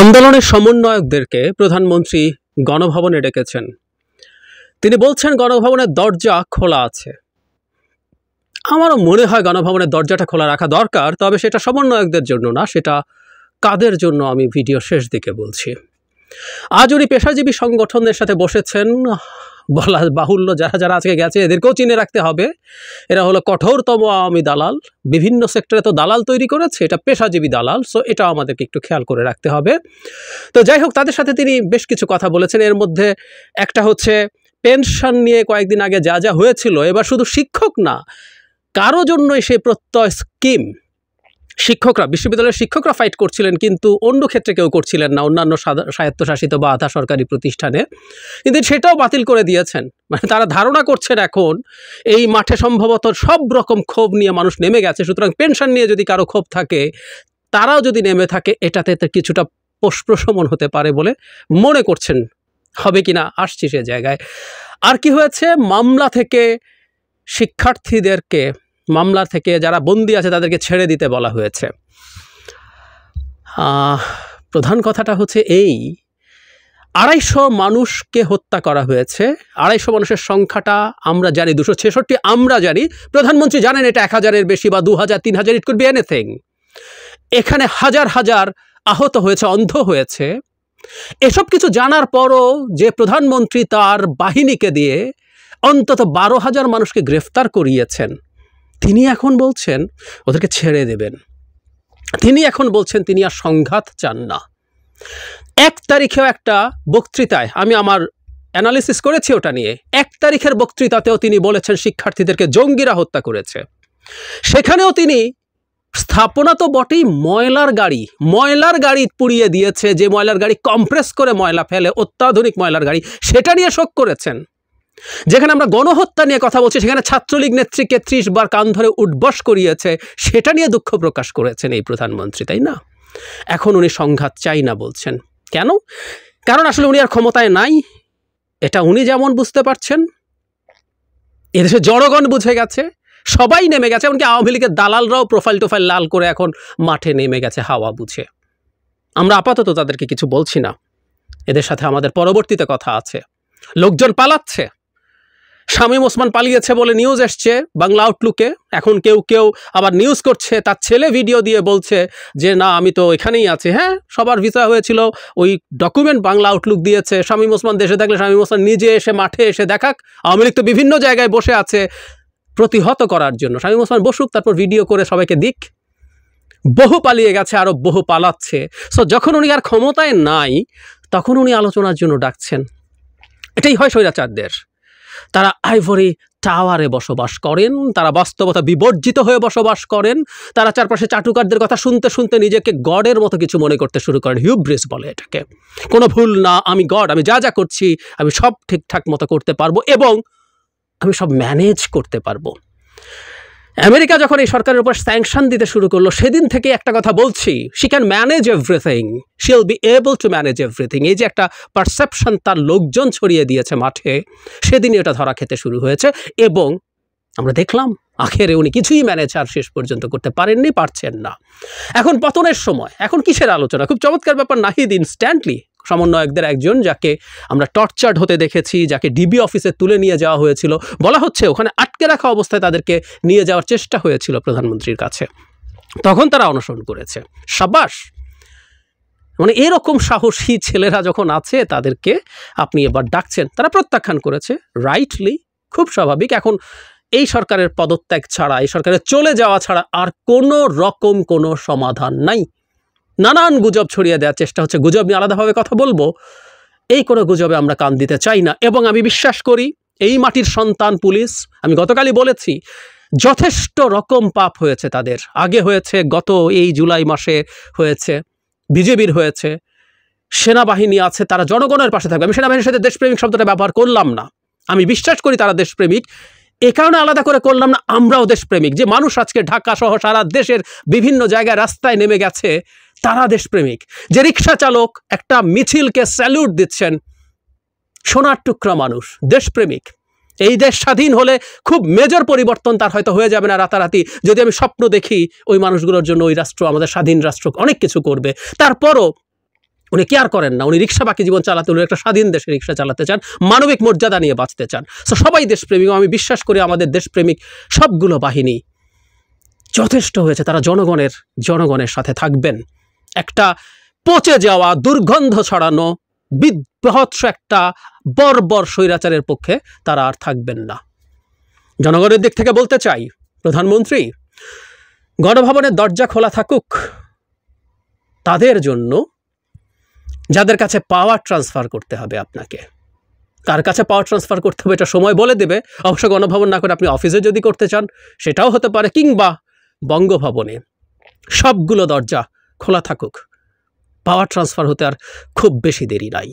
আন্দোলনের সমন্বয়কদেরকে প্রধানমন্ত্রী গণভবনে ডেকেছেন তিনি বলছেন গণভবনের দরজা খোলা আছে আমারও মনে হয় গণভবনের দরজাটা খোলা রাখা দরকার তবে সেটা সমন্বয়কদের জন্য না সেটা কাদের জন্য আমি ভিডিও শেষ দিকে বলছি আজ উনি পেশাজীবী সংগঠনের সাথে বসেছেন বলা বাহুল্য যারা যারা আজকে গেছে এদেরকেও চিনে রাখতে হবে এরা হলো কঠোরতম আওয়ামী দালাল বিভিন্ন সেক্টরে তো দালাল তৈরি করেছে এটা পেশাজীবী দালাল সো এটা আমাদেরকে একটু খেয়াল করে রাখতে হবে তো যাই হোক তাদের সাথে তিনি বেশ কিছু কথা বলেছেন এর মধ্যে একটা হচ্ছে পেনশন নিয়ে কয়েকদিন আগে যা যা হয়েছিল এবার শুধু শিক্ষক না কারো জন্যই সেই প্রত্যয় স্কিম শিক্ষকরা বিশ্ববিদ্যালয়ের শিক্ষকরা ফাইট করছিলেন কিন্তু অন্য ক্ষেত্রে কেউ করছিলেন না অন্যান্য স্বায়ত্তশাসিত বা আধা সরকারি প্রতিষ্ঠানে কিন্তু সেটাও বাতিল করে দিয়েছেন মানে তারা ধারণা করছেন এখন এই মাঠে সম্ভবত সব রকম ক্ষোভ নিয়ে মানুষ নেমে গেছে সুতরাং পেনশন নিয়ে যদি কারো ক্ষোভ থাকে তারাও যদি নেমে থাকে এটাতে কিছুটা প্রশমন হতে পারে বলে মনে করছেন হবে কি না আসছি সে জায়গায় আর কি হয়েছে মামলা থেকে শিক্ষার্থীদেরকে মামলা থেকে যারা বন্দি আছে তাদেরকে ছেড়ে দিতে বলা হয়েছে প্রধান কথাটা হচ্ছে এই আড়াইশো মানুষকে হত্যা করা হয়েছে আড়াইশো মানুষের সংখ্যাটা আমরা জানি দুশো ছেষট্টি আমরা জানি প্রধানমন্ত্রী জানেন এটা এক হাজারের বেশি বা দু হাজার তিন হাজার ইট কুড বি এনিথিং এখানে হাজার হাজার আহত হয়েছে অন্ধ হয়েছে এসব কিছু জানার পরও যে প্রধানমন্ত্রী তার বাহিনীকে দিয়ে অন্তত বারো হাজার মানুষকে গ্রেফতার করিয়েছেন তিনি এখন বলছেন ওদেরকে ছেড়ে দেবেন তিনি এখন বলছেন তিনি আর সংঘাত চান না এক তারিখেও একটা বক্তৃতায় আমি আমার অ্যানালিসিস করেছি ওটা নিয়ে এক তারিখের বক্তৃতাতেও তিনি বলেছেন শিক্ষার্থীদেরকে জঙ্গিরা হত্যা করেছে সেখানেও তিনি স্থাপনা তো বটেই ময়লার গাড়ি ময়লার গাড়ি পুড়িয়ে দিয়েছে যে ময়লার গাড়ি কম্প্রেস করে ময়লা ফেলে অত্যাধুনিক ময়লার গাড়ি সেটা নিয়ে শোক করেছেন যেখানে আমরা গণহত্যা নিয়ে কথা বলছি সেখানে ছাত্রলীগ নেত্রীকে ত্রিশ বার কান ধরে উঠবস করিয়েছে সেটা নিয়ে দুঃখ প্রকাশ করেছেন এই প্রধানমন্ত্রী তাই না এখন উনি সংঘাত চাই না বলছেন কেন কারণ আসলে উনি আর ক্ষমতায় নাই এটা উনি যেমন বুঝতে পারছেন এদেশে জনগণ বুঝে গেছে সবাই নেমে গেছে এমনকি আওয়ামী লীগের দালালরাও প্রোফাইল টোফাইল লাল করে এখন মাঠে নেমে গেছে হাওয়া বুঝে আমরা আপাতত তাদেরকে কিছু বলছি না এদের সাথে আমাদের পরবর্তীতে কথা আছে লোকজন পালাচ্ছে শামীম ওসমান পালিয়েছে বলে নিউজ এসছে বাংলা আউটলুকে এখন কেউ কেউ আবার নিউজ করছে তার ছেলে ভিডিও দিয়ে বলছে যে না আমি তো এখানেই আছি হ্যাঁ সবার ভিসা হয়েছিল ওই ডকুমেন্ট বাংলা আউটলুক দিয়েছে শামীম ওসমান দেশে থাকলে শামীম ওসমান নিজে এসে মাঠে এসে দেখাক আওয়ামী লীগ তো বিভিন্ন জায়গায় বসে আছে প্রতিহত করার জন্য শামীম ওসমান বসুক তারপর ভিডিও করে সবাইকে দিক বহু পালিয়ে গেছে আরও বহু পালাচ্ছে সো যখন উনি আর ক্ষমতায় নাই তখন উনি আলোচনার জন্য ডাকছেন এটাই হয় স্বৈরাচারদের তারা আইভরি টাওয়ারে বসবাস করেন তারা বাস্তবতা বিবর্জিত হয়ে বসবাস করেন তারা চারপাশে চাটুকারদের কথা শুনতে শুনতে নিজেকে গডের মতো কিছু মনে করতে শুরু করেন হিউব্রিস বলে এটাকে কোনো ভুল না আমি গড আমি যা যা করছি আমি সব ঠিকঠাক মতো করতে পারবো এবং আমি সব ম্যানেজ করতে পারবো আমেরিকা যখন এই সরকারের উপর স্যাংশন দিতে শুরু করলো সেদিন থেকে একটা কথা বলছি she can manage everything she will be able to manage everything এই যে একটা পারসেপশন তার লোকজন ছড়িয়ে দিয়েছে মাঠে সেদিনই এটা ধরা খেতে শুরু হয়েছে এবং আমরা দেখলাম আখেরে উনি কিছুই ম্যানেজ আর শেষ পর্যন্ত করতে পারেননি পারছেন না এখন পতনের সময় এখন কিসের আলোচনা খুব চমৎকার ব্যাপার নাহিদ ইনস্ট্যান্টলি সমন্বয়কদের একজন যাকে আমরা টর্চার্ড হতে দেখেছি যাকে ডিবি অফিসে তুলে নিয়ে যাওয়া হয়েছিল বলা হচ্ছে ওখানে আটকে রাখা অবস্থায় তাদেরকে নিয়ে যাওয়ার চেষ্টা হয়েছিল প্রধানমন্ত্রীর কাছে তখন তারা অনশন করেছে সাবাস মানে এরকম সাহসী ছেলেরা যখন আছে তাদেরকে আপনি এবার ডাকছেন তারা প্রত্যাখ্যান করেছে রাইটলি খুব স্বাভাবিক এখন এই সরকারের পদত্যাগ ছাড়া এই সরকারের চলে যাওয়া ছাড়া আর কোনো রকম কোনো সমাধান নাই নানান গুজব ছড়িয়ে দেওয়ার চেষ্টা হচ্ছে গুজব নিয়ে আলাদাভাবে কথা বলবো এই কোনো গুজবে আমরা কান দিতে চাই না এবং আমি বিশ্বাস করি এই মাটির সন্তান পুলিশ আমি গতকালই বলেছি যথেষ্ট রকম পাপ হয়েছে তাদের আগে হয়েছে গত এই জুলাই মাসে হয়েছে বিজেপির হয়েছে সেনাবাহিনী আছে তারা জনগণের পাশে থাকবে আমি সেনাবাহিনীর সাথে দেশপ্রেমিক শব্দটা ব্যবহার করলাম না আমি বিশ্বাস করি তারা দেশপ্রেমিক এ কারণে আলাদা করে করলাম না আমরাও দেশপ্রেমিক যে মানুষ আজকে ঢাকা সহ সারা দেশের বিভিন্ন জায়গায় রাস্তায় নেমে গেছে তারা দেশপ্রেমিক যে রিক্সা চালক একটা মিছিলকে স্যালুট দিচ্ছেন সোনার টুকরা মানুষ দেশপ্রেমিক এই দেশ স্বাধীন হলে খুব মেজর পরিবর্তন তার হয়তো হয়ে যাবে না রাতারাতি যদি আমি স্বপ্ন দেখি ওই মানুষগুলোর জন্য ওই রাষ্ট্র আমাদের স্বাধীন রাষ্ট্র অনেক কিছু করবে তারপরও উনি কেয়ার করেন না উনি রিক্সা বাকি জীবন চালাতে উনি একটা স্বাধীন দেশে রিক্সা চালাতে চান মানবিক মর্যাদা নিয়ে বাঁচতে চান সো সবাই দেশপ্রেমিক আমি বিশ্বাস করি আমাদের দেশপ্রেমিক সবগুলো বাহিনী যথেষ্ট হয়েছে তারা জনগণের জনগণের সাথে থাকবেন একটা পচে যাওয়া দুর্গন্ধ ছড়ানো বিভৎস একটা বর্বর স্বৈরাচারের পক্ষে তারা আর থাকবেন না জনগণের দিক থেকে বলতে চাই প্রধানমন্ত্রী গণভবনের দরজা খোলা থাকুক তাদের জন্য যাদের কাছে পাওয়ার ট্রান্সফার করতে হবে আপনাকে কার কাছে পাওয়ার ট্রান্সফার করতে হবে এটা সময় বলে দেবে অবশ্য গণভবন না করে আপনি অফিসে যদি করতে চান সেটাও হতে পারে কিংবা বঙ্গভবনে সবগুলো দরজা খোলা থাকুক পাওয়ার ট্রান্সফার হতে আর খুব বেশি দেরি নাই